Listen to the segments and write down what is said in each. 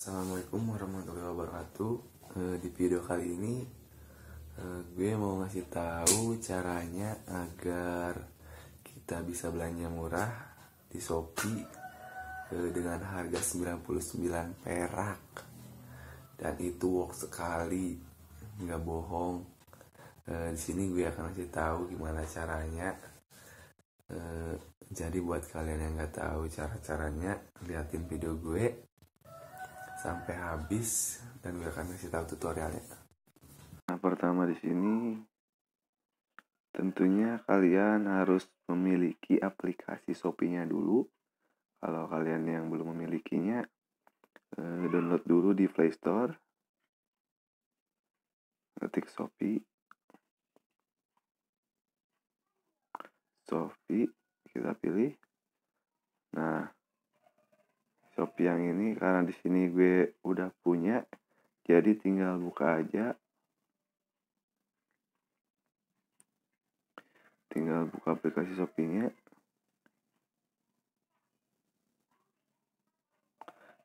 Assalamualaikum warahmatullahi wabarakatuh. Eh, di video kali ini eh, gue mau ngasih tahu caranya agar kita bisa belanja murah di Shopee eh, dengan harga 99 perak. Dan itu work sekali, nggak bohong. Di sini gue akan ngasih tahu gimana caranya. Jadi buat kalian yang nggak tahu cara-caranya, liatin video gue sampai habis dan gue akan kasih tahu tutorialnya. Nah, pertama di sini tentunya kalian harus memiliki aplikasi Shopee-nya dulu. Kalau kalian yang belum memilikinya, eh, download dulu di Play Store. Ketik Shopee. Shopee kita pilih. Nah, Shopee yang ini karena di sini gue udah punya jadi tinggal buka aja tinggal buka aplikasi shopee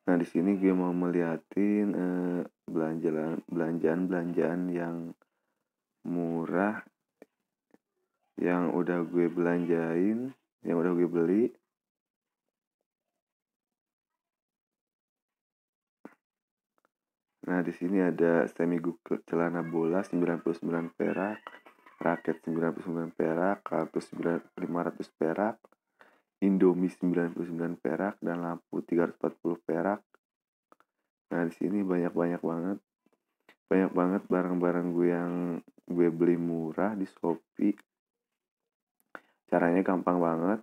Nah di sini gue mau melihatin eh, belanjaan belanjaan belanjaan yang murah yang udah gue belanjain, yang udah gue beli. Nah, di sini ada semi google celana bola 99 perak, raket 99 perak, kartu 500 perak, Indomie 99 perak dan lampu 340 perak. Nah, di sini banyak-banyak banget. Banyak banget barang-barang gue yang gue beli murah di Shopee. Caranya gampang banget.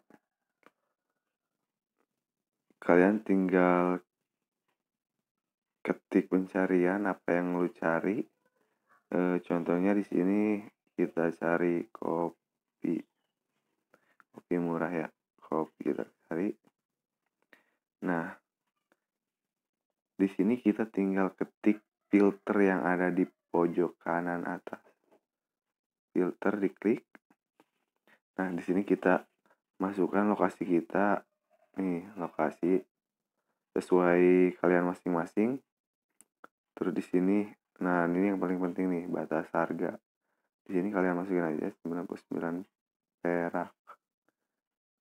Kalian tinggal ketik pencarian apa yang lu cari. E, contohnya di sini kita cari kopi. Kopi murah ya. Kopi kita cari. Nah, di sini kita tinggal ketik filter yang ada di pojok kanan atas. Filter diklik. Nah, di sini kita masukkan lokasi kita nih lokasi sesuai kalian masing-masing terus di sini nah ini yang paling penting nih batas harga di sini kalian masukin aja 99 perak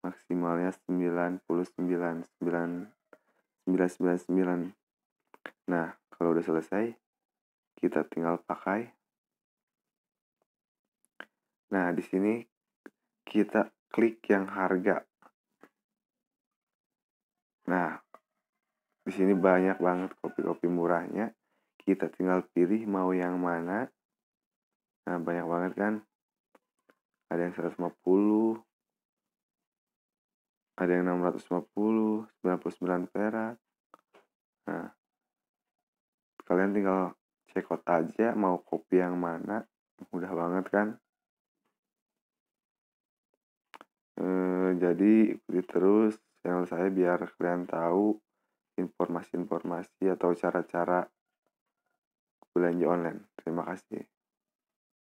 maksimalnya 99 999 nah kalau udah selesai kita tinggal pakai nah di sini kita klik yang harga nah di sini banyak banget kopi-kopi murahnya kita tinggal pilih mau yang mana nah banyak banget kan ada yang 150 ada yang 650 99 perak nah kalian tinggal check out aja mau kopi yang mana mudah banget kan e, jadi ikuti terus channel saya biar kalian tahu informasi-informasi atau cara-cara belanja online. Terima kasih.